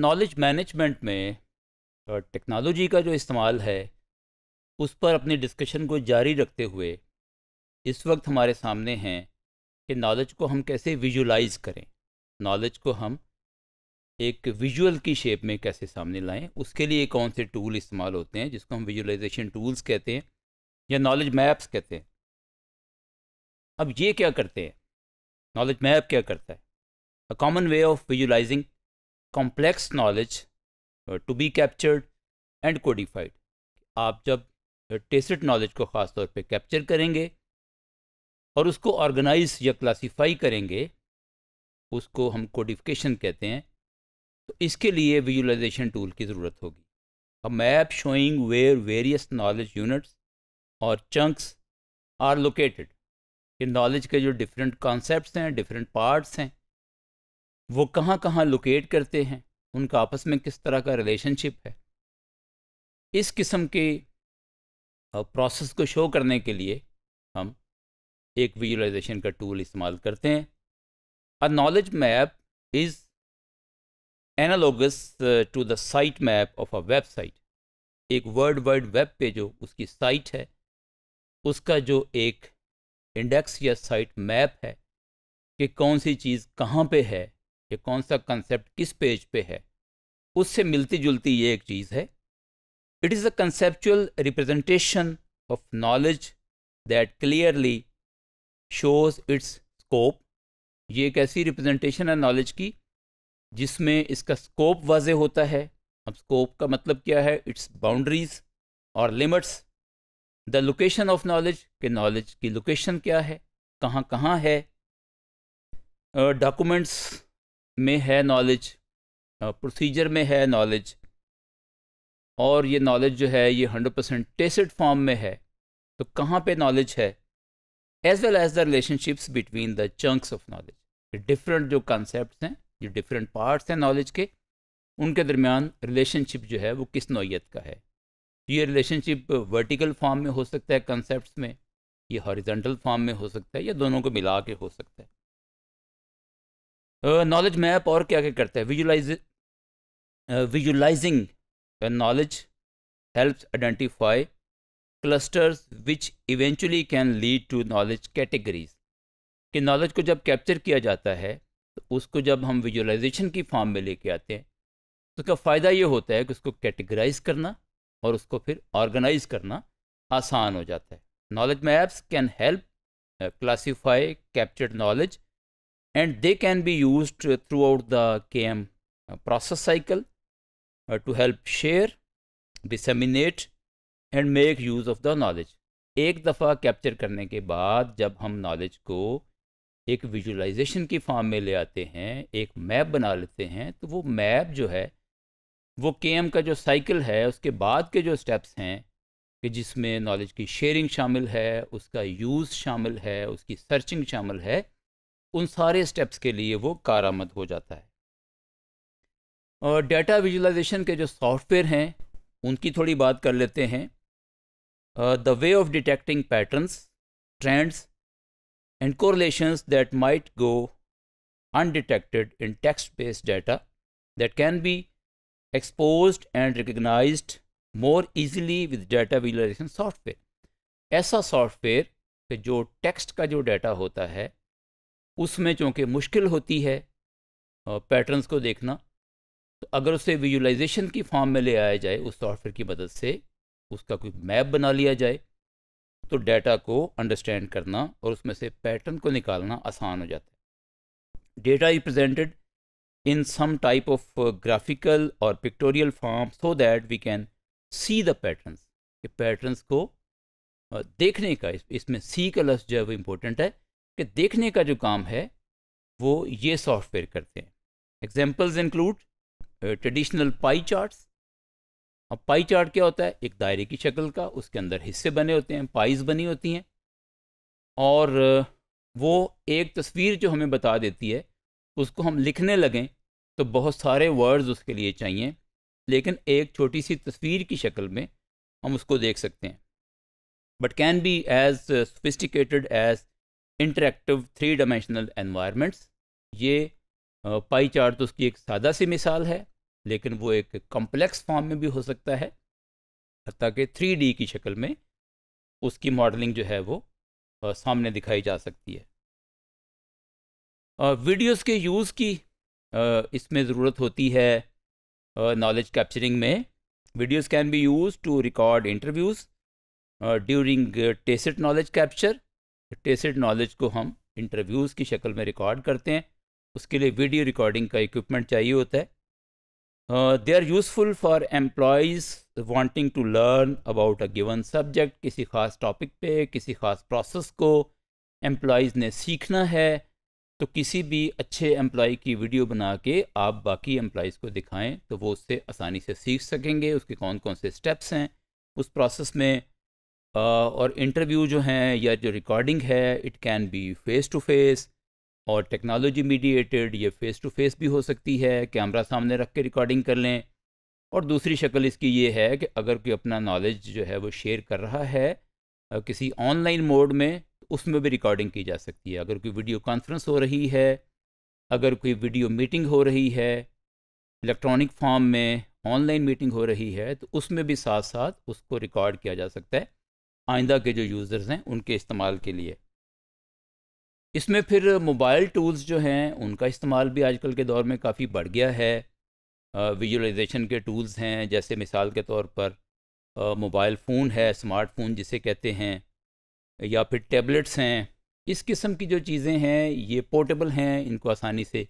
Knowledge management में technology का जो इस्तेमाल है उस पर अपनी डिस्कशन को जारी रखते हुए इस वक्त हमारे सामने हैं कि नॉलेज को हम कैसे विजुलाइज करें नॉलेज को हम एक विजुअल की शेप में कैसे सामने लाएं उसके लिए कौन से टूल इस्तेमाल होते हैं जिसको हम विजुलाइजेशन टूल्स कहते हैं या नॉलेज मैप्स कहते हैं अब ये क्या करते हैं नॉलेज मैप क्या करता है a common way of visualising complex knowledge uh, to be captured and codified. आप जब टेस्ट uh, नॉलेज को ख़ास तौर पे कैप्चर करेंगे और उसको ऑर्गेनाइज या क्लासिफाई करेंगे उसको हम कोडिफिकेशन कहते हैं तो इसके लिए विजुलाइजेशन टूल की ज़रूरत होगी a map showing where various knowledge units और चंक्स आर लोकेटेड ये नॉलेज के जो डिफरेंट कॉन्सेप्ट्स हैं डिफरेंट पार्ट्स हैं वो कहाँ कहाँ लोकेट करते हैं उनका आपस में किस तरह का रिलेशनशिप है इस किस्म के प्रोसेस को शो करने के लिए हम एक विजुलाइजेशन का टूल इस्तेमाल करते हैं a knowledge map is analogous to the site map of a website एक वर्ड वर्ड वेब पे जो उसकी साइट है उसका जो एक इंडेक्स या साइट मैप है कि कौन सी चीज़ कहाँ पे है कि कौन सा कंसेप्ट किस पेज पे है उससे मिलती जुलती ये एक चीज़ है it is a conceptual representation of knowledge that clearly shows its scope ये एक ऐसी रिप्रेजेंटेशन है नॉलेज की जिसमें इसका स्कोप वाज होता है अब स्कोप का मतलब क्या है इट्स बाउंड्रीज और limits the location of knowledge के नॉलेज की लोकेशन क्या है कहाँ कहाँ है डॉक्यूमेंट्स uh, में है नॉलेज प्रोसीजर में है नॉलेज और ये नॉलेज जो है ये हंड्रेड परसेंट टेस्ट फॉर्म में है तो कहाँ पे नॉलेज है as well as the relationships between the chunks of knowledge different जो कॉन्सेप्ट हैं जो डिफरेंट पार्ट्स हैं नॉलेज के उनके दरमियान रिलेशनशिप जो है वो किस नोयत का है तो ये रिलेशनशिप वर्टिकल फॉर्म में हो सकता है कंसेप्ट में ये हॉरिजेंटल फॉर्म में हो सकता है या दोनों को मिला के हो सकता है नॉलेज मैप और क्या क्या करता है visualise visualising knowledge helps identify clusters which eventually can lead to knowledge categories कि नॉलेज को जब कैप्चर किया जाता है तो उसको जब हम विजुलाइजेशन की फॉर्म में लेके आते हैं तो उसका फ़ायदा ये होता है कि उसको कैटेगराइज करना और उसको फिर ऑर्गेनाइज करना आसान हो जाता है knowledge maps can help classify captured knowledge and they can be used uh, throughout the KM uh, process cycle uh, to help share, disseminate and make use of the knowledge. एक दफ़ा capture करने के बाद जब हम knowledge को एक visualisation की फॉर्म में ले आते हैं एक मैप बना लेते हैं तो वो मैप जो है वो के का जो साइकिल है उसके बाद के जो स्टेप्स हैं कि जिसमें नॉलेज की शेयरिंग शामिल है उसका यूज़ शामिल है उसकी सर्चिंग शामिल है उन सारे स्टेप्स के लिए वो कारामद हो जाता है और डेटा विजुलाइजेशन के जो सॉफ्टवेयर हैं उनकी थोड़ी बात कर लेते हैं the way of detecting patterns trends and correlations that might go undetected in text based data that can be expose and recognise more easily with data visualisation software ऐसा सॉफ्टवेयर जो टेक्स्ट का जो डाटा होता है उसमें चूँकि मुश्किल होती है पैटर्न्स को देखना तो अगर उसे विजुलाइजेशन की फॉर्म में ले आया जाए उस सॉफ्टवेयर की मदद से उसका कोई मैप बना लिया जाए तो डेटा को अंडरस्टैंड करना और उसमें से पैटर्न को निकालना आसान हो जाता है data is presented in some of graphical और pictorial form so that we can see the see patterns patterns को देखने का इसमें सी का लफ्ज़ जो है वो इम्पोर्टेंट है कि देखने का जो काम है वो ये सॉफ्टवेयर करते हैं examples include traditional pie charts अब पाई चार्ट क्या होता है एक दायरे की शक्ल का उसके अंदर हिस्से बने होते हैं पाइज बनी होती हैं और uh, वो एक तस्वीर जो हमें बता देती है उसको हम लिखने लगें तो बहुत सारे वर्ड्स उसके लिए चाहिए लेकिन एक छोटी सी तस्वीर की शक्ल में हम उसको देख सकते हैं but can be as sophisticated as interactive three dimensional environments ये पाई चार्ट तो उसकी एक सादा सी मिसाल है लेकिन वो एक कॉम्प्लेक्स फॉर्म में भी हो सकता है ताकि थ्री डी की शक्ल में उसकी मॉडलिंग जो है वो सामने दिखाई जा सकती है वीडियोस के यूज़ की इसमें ज़रूरत होती है नॉलेज कैप्चरिंग में videos can be use to record interviews during tacit knowledge capture test knowledge को हम इंटरव्यूज़ की शक्ल में रिकॉर्ड करते हैं उसके लिए वीडियो रिकॉर्डिंग का इक्विपमेंट चाहिए होता है they are useful for employees wanting to learn about a given subject किसी ख़ास टॉपिक पे किसी ख़ास प्रोसेस को एम्प्लॉयज़ ने सीखना है तो किसी भी अच्छे एम्प्लॉय की वीडियो बना के आप बाकी एम्प्लॉयज़ को दिखाएं तो वो उससे आसानी से सीख सकेंगे उसके कौन कौन से स्टेप्स हैं उस प्रोसेस में और इंटरव्यू जो हैं या जो रिकॉर्डिंग है it can be face to face और टेक्नोलॉजी मीडिएटेड ये फ़ेस टू फेस भी हो सकती है कैमरा सामने रख के रिकॉर्डिंग कर लें और दूसरी शक्ल इसकी ये है कि अगर कोई अपना नॉलेज जो है वो शेयर कर रहा है किसी ऑनलाइन मोड में तो उसमें भी रिकॉर्डिंग की जा सकती है अगर कोई वीडियो कॉन्फ्रेंस हो रही है अगर कोई वीडियो मीटिंग हो रही है इलेक्ट्रॉनिक फॉर्म में ऑनलाइन मीटिंग हो रही है तो उसमें भी साथ साथ उसको रिकॉर्ड किया जा सकता है आइंदा के जो यूज़र्स हैं उनके इस्तेमाल के लिए इसमें फिर मोबाइल टूल्स जो हैं उनका इस्तेमाल भी आजकल के दौर में काफ़ी बढ़ गया है विजुलाइजेशन के टूल्स हैं जैसे मिसाल के तौर पर मोबाइल फ़ोन है स्मार्टफोन जिसे कहते हैं या फिर टैबलेट्स हैं इस किस्म की जो चीज़ें हैं ये पोर्टेबल हैं इनको आसानी से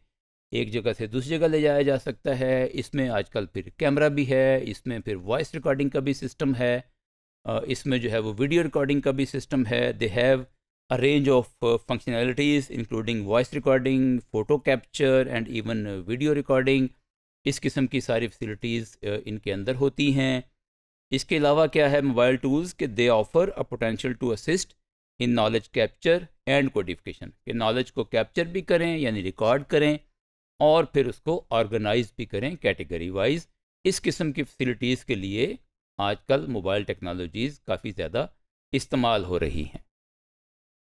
एक जगह से दूसरी जगह ले जाया जा सकता है इसमें आजकल फिर कैमरा भी है इसमें फिर वॉइस रिकॉर्डिंग का भी सिस्टम है इसमें जो है वो वीडियो रिकॉर्डिंग का भी सिस्टम है they have a range of functionalities including voice recording photo capture and even video recording इस किस्म की सारी फैसिलिटीज़ इनके अंदर होती हैं इसके अलावा क्या है मोबाइल टूल्स के they offer a potential to assist in knowledge capture and codification के नॉलेज को कैप्चर भी करें यानी रिकॉर्ड करें और फिर उसको ऑर्गेनाइज भी करें कैटेगरी वाइज इस किस्म की फैसिलिटीज़ के लिए आजकल मोबाइल टेक्नोलॉजीज़ काफ़ी ज़्यादा इस्तेमाल हो रही हैं